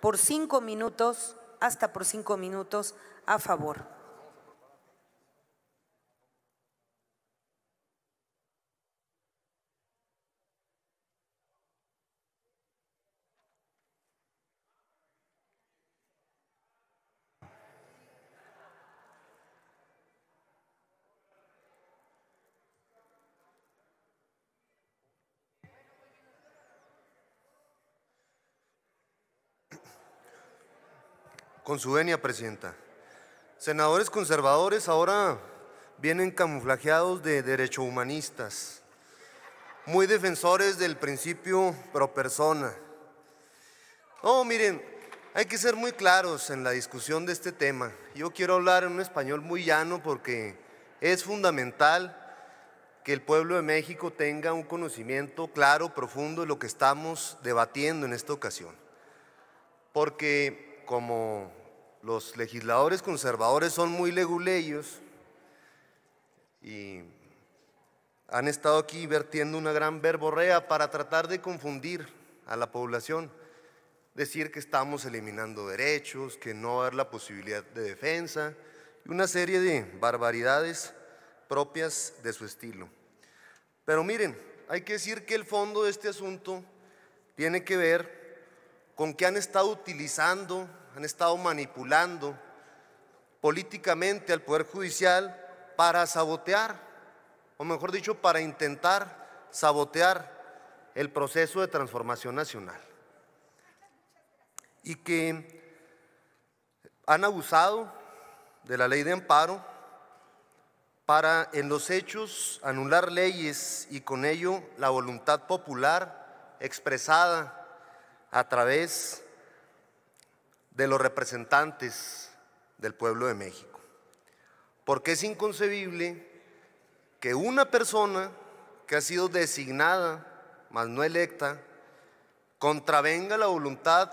por cinco minutos, hasta por cinco minutos, a favor. Con su venia, Presidenta. Senadores conservadores ahora vienen camuflajeados de derecho humanistas, muy defensores del principio pro persona. Oh, miren, hay que ser muy claros en la discusión de este tema. Yo quiero hablar en un español muy llano porque es fundamental que el pueblo de México tenga un conocimiento claro, profundo de lo que estamos debatiendo en esta ocasión. Porque, como los legisladores conservadores son muy leguleyos y han estado aquí vertiendo una gran verborrea para tratar de confundir a la población, decir que estamos eliminando derechos, que no va a haber la posibilidad de defensa y una serie de barbaridades propias de su estilo. Pero miren, hay que decir que el fondo de este asunto tiene que ver con que han estado utilizando han estado manipulando políticamente al Poder Judicial para sabotear, o mejor dicho, para intentar sabotear el proceso de transformación nacional. Y que han abusado de la ley de amparo para en los hechos anular leyes y con ello la voluntad popular expresada a través de los representantes del pueblo de México. Porque es inconcebible que una persona que ha sido designada, mas no electa, contravenga la voluntad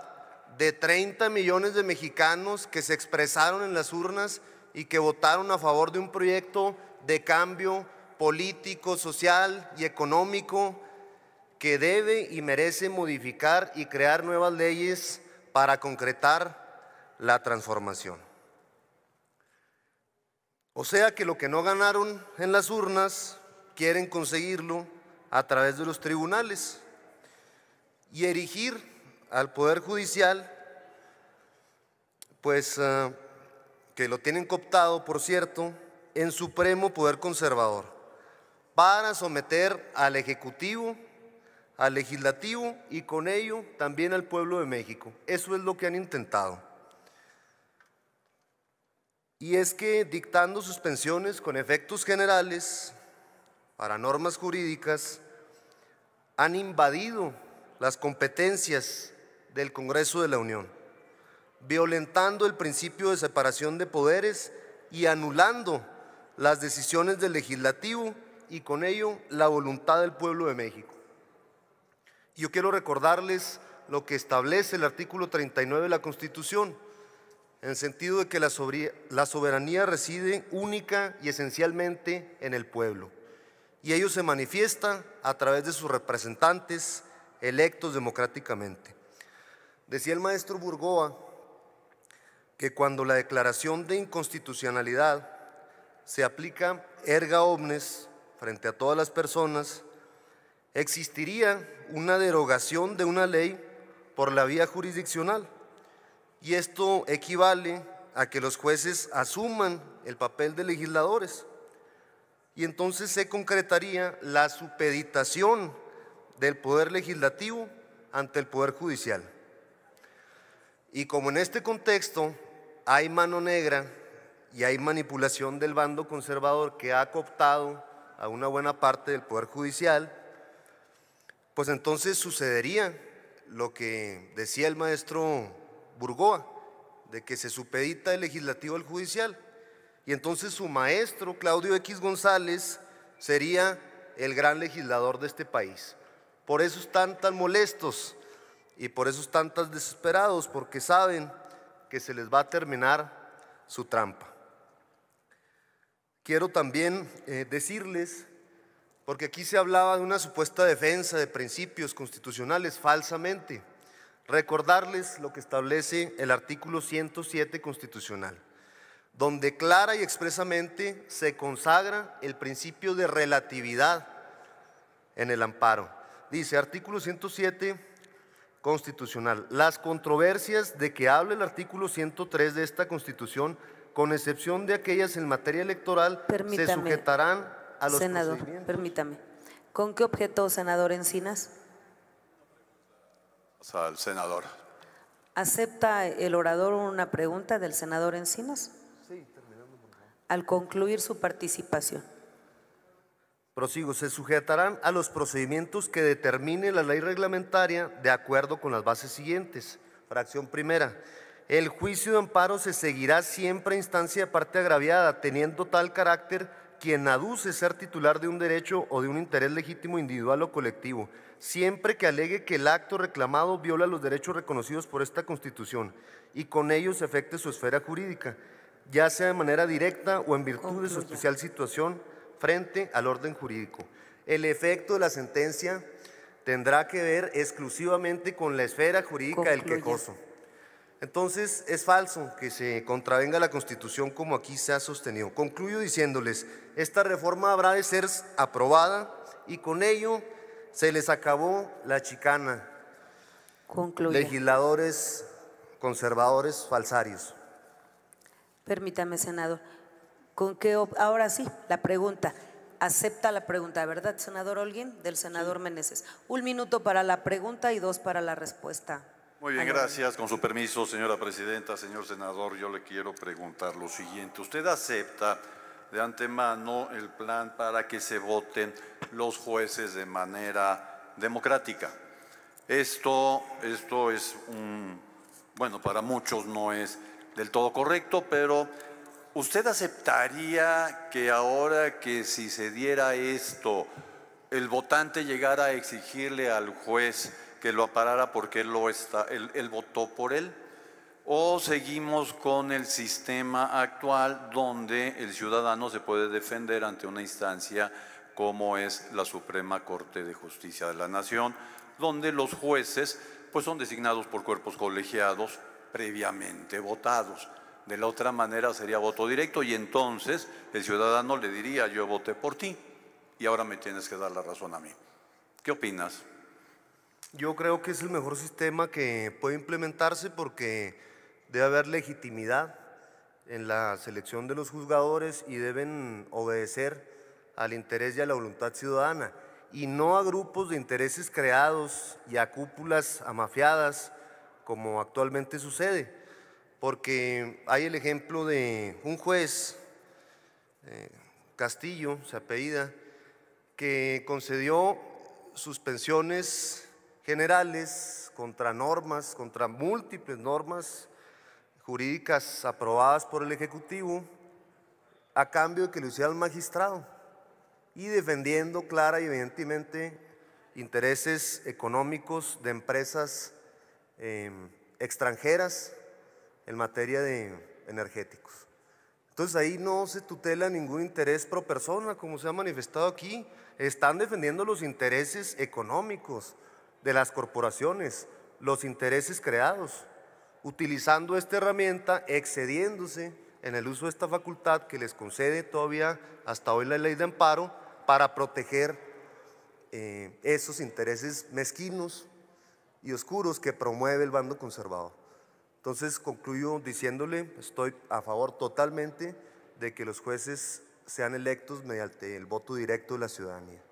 de 30 millones de mexicanos que se expresaron en las urnas y que votaron a favor de un proyecto de cambio político, social y económico que debe y merece modificar y crear nuevas leyes para concretar la transformación. O sea que lo que no ganaron en las urnas quieren conseguirlo a través de los tribunales y erigir al Poder Judicial, pues eh, que lo tienen cooptado, por cierto, en Supremo Poder Conservador, para someter al Ejecutivo al legislativo y con ello también al pueblo de México. Eso es lo que han intentado. Y es que dictando suspensiones con efectos generales para normas jurídicas, han invadido las competencias del Congreso de la Unión, violentando el principio de separación de poderes y anulando las decisiones del legislativo y con ello la voluntad del pueblo de México. Yo quiero recordarles lo que establece el artículo 39 de la Constitución, en el sentido de que la soberanía reside única y esencialmente en el pueblo, y ello se manifiesta a través de sus representantes electos democráticamente. Decía el maestro Burgoa que cuando la declaración de inconstitucionalidad se aplica erga omnes frente a todas las personas, existiría una derogación de una ley por la vía jurisdiccional. Y esto equivale a que los jueces asuman el papel de legisladores. Y entonces se concretaría la supeditación del poder legislativo ante el poder judicial. Y como en este contexto hay mano negra y hay manipulación del bando conservador que ha cooptado a una buena parte del poder judicial, pues entonces sucedería lo que decía el maestro Burgoa, de que se supedita el legislativo al judicial. Y entonces su maestro, Claudio X González, sería el gran legislador de este país. Por eso están tan molestos y por eso están tan desesperados, porque saben que se les va a terminar su trampa. Quiero también eh, decirles porque aquí se hablaba de una supuesta defensa de principios constitucionales falsamente. Recordarles lo que establece el artículo 107 constitucional, donde clara y expresamente se consagra el principio de relatividad en el amparo. Dice artículo 107 constitucional, las controversias de que habla el artículo 103 de esta constitución, con excepción de aquellas en materia electoral, se sujetarán Senador, permítame. ¿Con qué objeto, senador Encinas? Al senador. ¿Acepta el orador una pregunta del senador Encinas? Sí, Al concluir su participación. Prosigo, se sujetarán a los procedimientos que determine la ley reglamentaria de acuerdo con las bases siguientes. Fracción primera. El juicio de amparo se seguirá siempre a instancia de parte agraviada, teniendo tal carácter quien aduce ser titular de un derecho o de un interés legítimo individual o colectivo, siempre que alegue que el acto reclamado viola los derechos reconocidos por esta Constitución y con ellos afecte su esfera jurídica, ya sea de manera directa o en virtud de su especial situación frente al orden jurídico. El efecto de la sentencia tendrá que ver exclusivamente con la esfera jurídica del del quejoso. Entonces es falso que se contravenga la Constitución como aquí se ha sostenido. Concluyo diciéndoles, esta reforma habrá de ser aprobada y con ello se les acabó la chicana. Legisladores conservadores falsarios. Permítame, senador. ¿Con ahora sí, la pregunta. Acepta la pregunta, ¿verdad, senador Olguín? Del senador Meneses. Un minuto para la pregunta y dos para la respuesta. Muy bien, gracias. Con su permiso, señora presidenta, señor senador, yo le quiero preguntar lo siguiente. ¿Usted acepta de antemano el plan para que se voten los jueces de manera democrática? Esto, esto es un, bueno, para muchos no es del todo correcto, pero ¿usted aceptaría que ahora que si se diera esto, el votante llegara a exigirle al juez que lo aparara porque él, lo está, él, votó por él. O seguimos con el sistema actual donde el ciudadano se puede defender ante una instancia como es la Suprema Corte de Justicia de la Nación, donde los jueces pues son designados por cuerpos colegiados previamente votados. De la otra manera sería voto directo y entonces el ciudadano le diría yo voté por ti y ahora me tienes que dar la razón a mí. ¿Qué opinas? Yo creo que es el mejor sistema que puede implementarse porque debe haber legitimidad en la selección de los juzgadores y deben obedecer al interés y a la voluntad ciudadana y no a grupos de intereses creados y a cúpulas amafiadas como actualmente sucede, porque hay el ejemplo de un juez, eh, Castillo, se apellida, que concedió suspensiones generales contra normas, contra múltiples normas jurídicas aprobadas por el Ejecutivo, a cambio de que lo hiciera el magistrado y defendiendo clara y evidentemente intereses económicos de empresas em, extranjeras en materia de energéticos. Entonces ahí no se tutela ningún interés pro persona, como se ha manifestado aquí. Están defendiendo los intereses económicos, de las corporaciones, los intereses creados, utilizando esta herramienta, excediéndose en el uso de esta facultad que les concede todavía hasta hoy la ley de amparo para proteger eh, esos intereses mezquinos y oscuros que promueve el bando conservador. Entonces concluyo diciéndole, estoy a favor totalmente de que los jueces sean electos mediante el voto directo de la ciudadanía.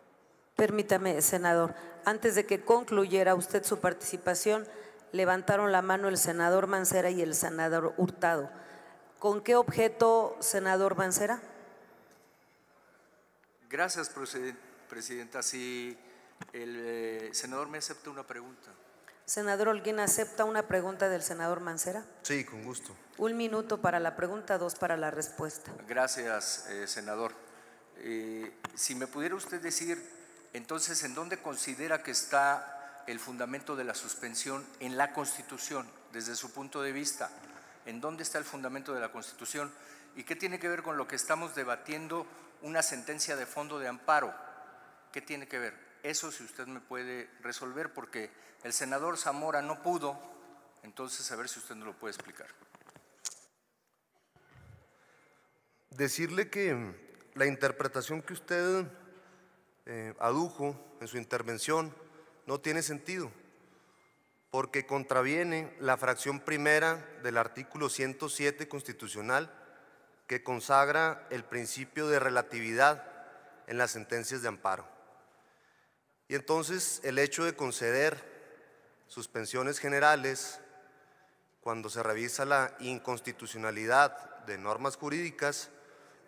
Permítame, senador, antes de que concluyera usted su participación, levantaron la mano el senador Mancera y el senador Hurtado. ¿Con qué objeto, senador Mancera? Gracias, presidenta. Si el eh, senador me acepta una pregunta. Senador ¿alguien ¿acepta una pregunta del senador Mancera? Sí, con gusto. Un minuto para la pregunta, dos para la respuesta. Gracias, eh, senador. Eh, si me pudiera usted decir entonces, ¿en dónde considera que está el fundamento de la suspensión en la Constitución, desde su punto de vista? ¿En dónde está el fundamento de la Constitución? ¿Y qué tiene que ver con lo que estamos debatiendo una sentencia de fondo de amparo? ¿Qué tiene que ver? Eso si usted me puede resolver, porque el senador Zamora no pudo, entonces a ver si usted nos lo puede explicar. Decirle que la interpretación que usted eh, adujo en su intervención no tiene sentido, porque contraviene la fracción primera del artículo 107 constitucional que consagra el principio de relatividad en las sentencias de amparo. Y entonces el hecho de conceder suspensiones generales cuando se revisa la inconstitucionalidad de normas jurídicas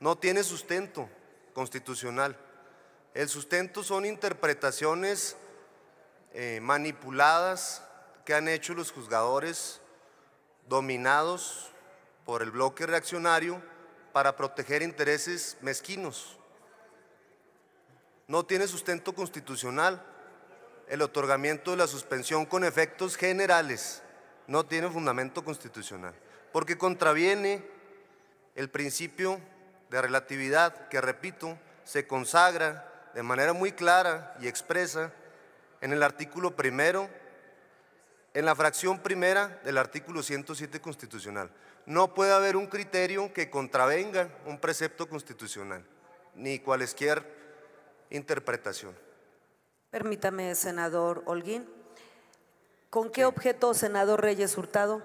no tiene sustento constitucional el sustento son interpretaciones eh, manipuladas que han hecho los juzgadores dominados por el bloque reaccionario para proteger intereses mezquinos. No tiene sustento constitucional el otorgamiento de la suspensión con efectos generales. No tiene fundamento constitucional, porque contraviene el principio de relatividad que, repito, se consagra de manera muy clara y expresa en el artículo primero, en la fracción primera del artículo 107 constitucional. No puede haber un criterio que contravenga un precepto constitucional, ni cualesquier interpretación. Permítame, senador Holguín. ¿Con qué objeto, senador Reyes Hurtado?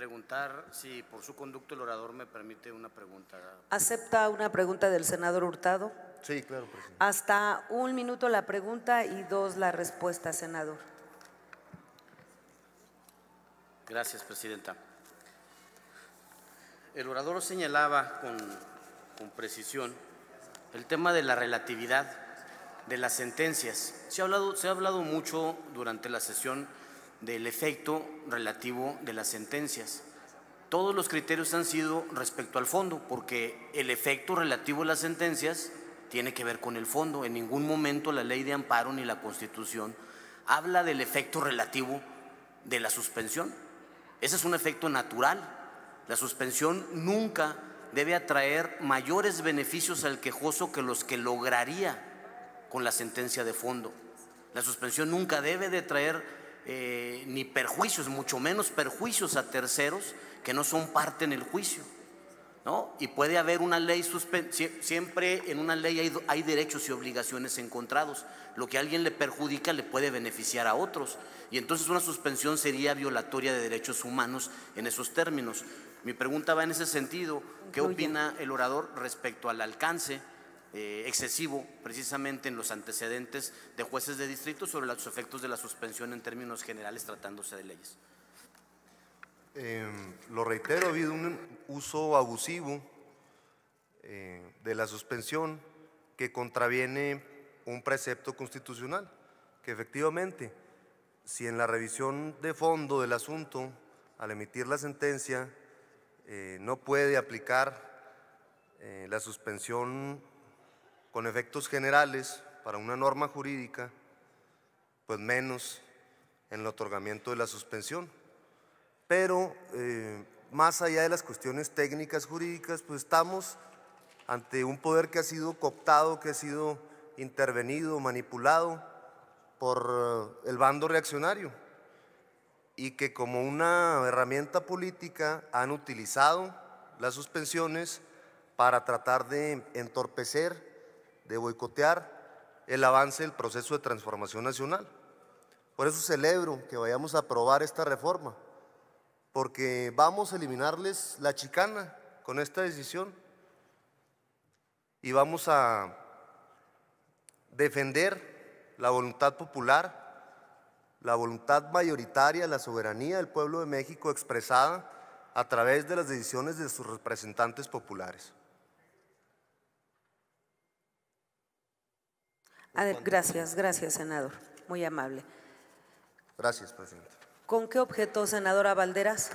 preguntar si por su conducto el orador me permite una pregunta. ¿Acepta una pregunta del senador Hurtado? Sí, claro, presidente. Hasta un minuto la pregunta y dos la respuesta, senador. Gracias, presidenta. El orador señalaba con, precisión el tema de la relatividad de las sentencias. Se ha hablado, se ha hablado mucho durante la sesión del efecto relativo de las sentencias. Todos los criterios han sido respecto al fondo, porque el efecto relativo de las sentencias tiene que ver con el fondo. En ningún momento la ley de amparo ni la constitución habla del efecto relativo de la suspensión. Ese es un efecto natural. La suspensión nunca debe atraer mayores beneficios al quejoso que los que lograría con la sentencia de fondo. La suspensión nunca debe de traer eh, ni perjuicios, mucho menos perjuicios a terceros que no son parte en el juicio. Y puede haber una ley, siempre en una ley hay, hay, derechos y obligaciones encontrados. Lo que a alguien le perjudica le puede beneficiar a otros. Y entonces una suspensión sería violatoria de derechos humanos en esos términos. Mi pregunta va en ese sentido. ¿Qué opina el orador respecto al alcance? Eh, excesivo precisamente en los antecedentes de jueces de distrito sobre los efectos de la suspensión en términos generales tratándose de leyes. Em, lo reitero, ha habido un uso abusivo eh, de la suspensión que contraviene un precepto constitucional, que efectivamente, si en la revisión de fondo del asunto, al emitir la sentencia, eh, no puede aplicar la suspensión con efectos generales para una norma jurídica, pues menos en el otorgamiento de la suspensión. Pero eh, más allá de las cuestiones técnicas jurídicas, pues estamos ante un poder que ha sido cooptado, que ha sido intervenido, manipulado por eh, el bando reaccionario y que como una herramienta política han utilizado las suspensiones para tratar de entorpecer de boicotear el avance del proceso de transformación nacional. Por eso celebro que vayamos a aprobar esta reforma, porque vamos a eliminarles la chicana con esta decisión y vamos a defender la voluntad popular, la voluntad mayoritaria, la soberanía del pueblo de México expresada a través de las decisiones de sus representantes populares. Gracias, gracias, senador. Muy amable. Gracias, presidente. ¿Con qué objeto, senadora Valderas?